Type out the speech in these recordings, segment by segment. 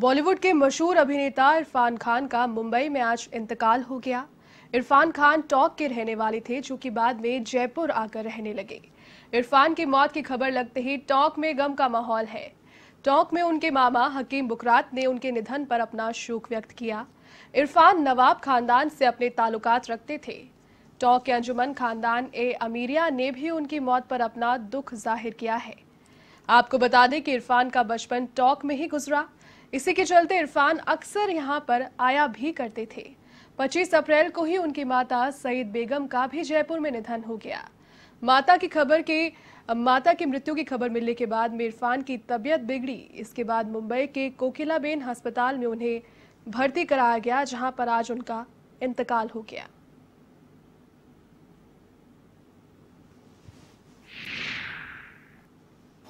बॉलीवुड के मशहूर अभिनेता इरफान खान का मुंबई में आज इंतकाल हो गया इरफान खान टॉक के रहने वाले थे जो कि बाद में जयपुर आकर रहने लगे इरफान की मौत की खबर लगते ही टॉक में गम का माहौल है टॉक में उनके मामा हकीम बुकरात ने उनके निधन पर अपना शोक व्यक्त किया इरफान नवाब खानदान से अपने ताल्लुकात रखते थे टॉक के अंजुमन खानदान ए अमीरिया ने भी उनकी मौत पर अपना दुख जाहिर किया है आपको बता दें कि इरफान का बचपन टॉक में ही गुजरा इसी के चलते इरफान अक्सर यहाँ पर आया भी करते थे 25 अप्रैल को ही उनकी माता सईद बेगम का भी जयपुर में निधन हो गया माता की खबर के माता की मृत्यु की खबर मिलने के बाद में इरफान की तबियत बिगड़ी इसके बाद मुंबई के कोकिलाबेन अस्पताल में उन्हें भर्ती कराया गया जहां पर आज उनका इंतकाल हो गया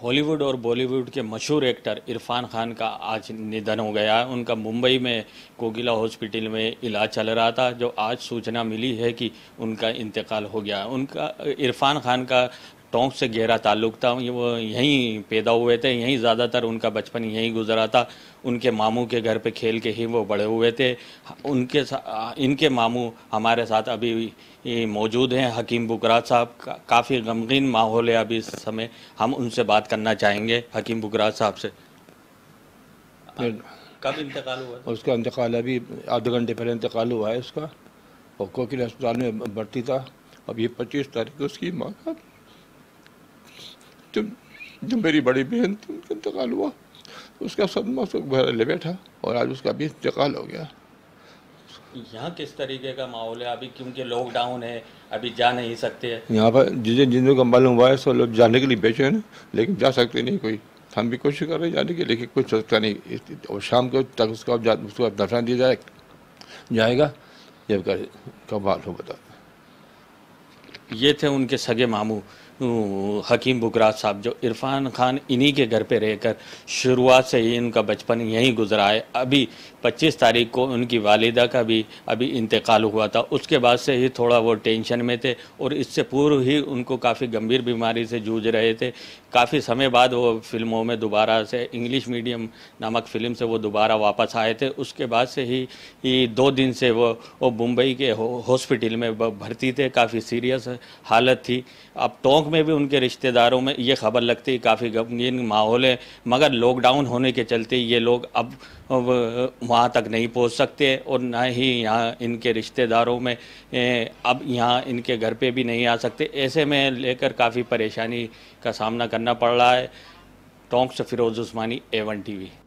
हॉलीवुड और बॉलीवुड के मशहूर एक्टर इरफान खान का आज निधन हो गया है उनका मुंबई में कोगिला हॉस्पिटल में इलाज चल रहा था जो आज सूचना मिली है कि उनका इंतकाल हो गया उनका इरफान खान का टोंक से गहरा ताल्लुक था वो यहीं पैदा हुए थे यहीं ज़्यादातर उनका बचपन यहीं गुजरा था उनके मामू के घर पे खेल के ही वो बड़े हुए थे उनके इनके मामू हमारे साथ अभी मौजूद हैं हकीम बुकराज साहब का, काफ़ी गमगीन माहौल है अभी इस समय हम उनसे बात करना चाहेंगे हकीम बुकराज साहब से कब इंतकाल हुआ था? उसका इंतकाल अभी आधे घंटे पहले इंतकाल हुआ है उसका और कोकिल अस्पताल में भर्ती था अब ये पच्चीस तारीख उसकी उसकी मौत जब जब मेरी बड़ी बहन थी उनका इंतकाल हुआ उसका सदमा उसको घर ले बैठा और आज उसका भी इंतकाल हो गया यहाँ किस तरीके का माहौल है अभी क्योंकि लॉकडाउन है अभी जा नहीं सकते यहाँ पर जिन जिन का मालूम हुआ है सब लोग जाने के लिए बेचे हैं लेकिन जा सकते नहीं कोई हम भी कोशिश कर रहे हैं जाने की लेकिन कुछ सकता नहीं और शाम को तक उसका उसको दर्शन दिया जाए जाएगा जब कब हाल हो बता ये थे उनके सगे मामू हम्म, हकीम बुकराज साहब जो इरफान खान इन्हीं के घर पे रहकर शुरुआत से ही इनका बचपन यहीं गुजरा है अभी 25 तारीख को उनकी वालिदा का भी अभी इंतकाल हुआ था उसके बाद से ही थोड़ा वो टेंशन में थे और इससे पूर्व ही उनको काफ़ी गंभीर बीमारी से जूझ रहे थे काफ़ी समय बाद वो फिल्मों में दोबारा से इंग्लिश मीडियम नामक फिल्म से वो दोबारा वापस आए थे उसके बाद से ही, ही दो दिन से वो वो मुंबई के हॉस्पिटल में भर्ती थे काफ़ी सीरियस हालत थी अब टोंक चौक में भी उनके रिश्तेदारों में ये खबर लगती है काफ़ी गमगीन माहौल है मगर लॉकडाउन होने के चलते ये लोग अब, वहाँ तक नहीं पहुँच सकते और ना ही यहाँ इनके रिश्तेदारों में अब यहाँ इनके घर पे भी नहीं आ सकते ऐसे में लेकर काफ़ी परेशानी का सामना करना पड़ रहा है टोंक से फिरोज़ उस्मानी एवन टीवी